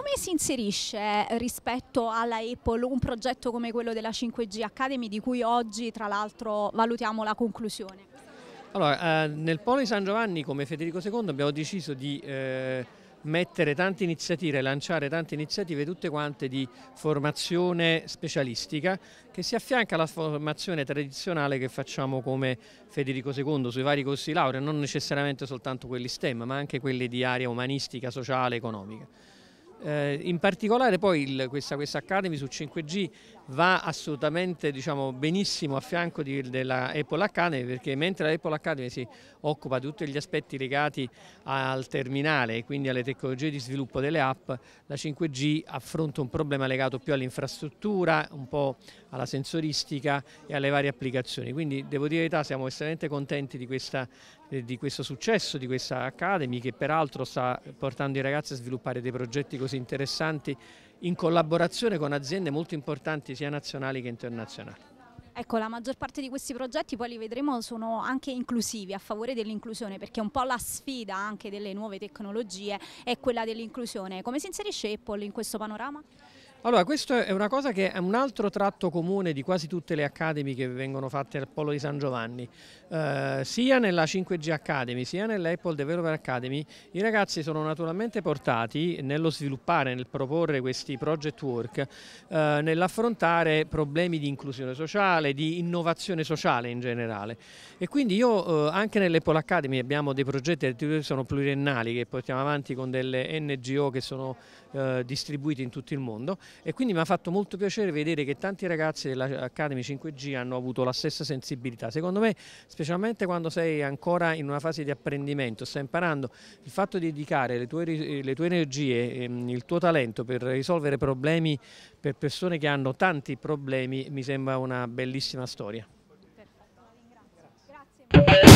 come si inserisce rispetto alla Apple un progetto come quello della 5G Academy di cui oggi tra l'altro valutiamo la conclusione? Allora, eh, nel Poli San Giovanni come Federico II abbiamo deciso di eh, mettere tante iniziative, lanciare tante iniziative tutte quante di formazione specialistica che si affianca alla formazione tradizionale che facciamo come Federico II sui vari corsi laurea, non necessariamente soltanto quelli STEM ma anche quelli di area umanistica, sociale, economica. Eh, in particolare poi il, questa, questa, Academy su 5G va assolutamente diciamo, benissimo a fianco di, della Apple Academy perché mentre la Apple Academy si occupa di tutti gli aspetti legati al terminale e quindi alle tecnologie di sviluppo delle app, la 5G affronta un problema legato più all'infrastruttura, un po' alla sensoristica e alle varie applicazioni. Quindi devo dire la siamo estremamente contenti di questa eh, di questo successo, di questa Academy che peraltro sta portando i ragazzi a sviluppare dei progetti così interessanti in collaborazione con aziende molto importanti sia nazionali che internazionali. Ecco, la maggior parte di questi progetti, poi li vedremo, sono anche inclusivi, a favore dell'inclusione, perché un po' la sfida anche delle nuove tecnologie è quella dell'inclusione. Come si inserisce Apple in questo panorama? Allora, questo è una cosa che è un altro tratto comune di quasi tutte le academy che vengono fatte al Polo di San Giovanni, eh, sia nella 5G Academy sia nell'Apple Developer Academy, i ragazzi sono naturalmente portati nello sviluppare, nel proporre questi project work, eh, nell'affrontare problemi di inclusione sociale, di innovazione sociale in generale. E quindi io eh, anche nell'Apple Academy abbiamo dei progetti che sono pluriennali, che portiamo avanti con delle NGO che sono eh, distribuite in tutto il mondo e quindi mi ha fatto molto piacere vedere che tanti ragazzi dell'Academy 5G hanno avuto la stessa sensibilità. Secondo me, specialmente quando sei ancora in una fase di apprendimento, stai imparando, il fatto di dedicare le tue, le tue energie, ehm, il tuo talento per risolvere problemi per persone che hanno tanti problemi mi sembra una bellissima storia. Perfetto, la ringrazio. Grazie.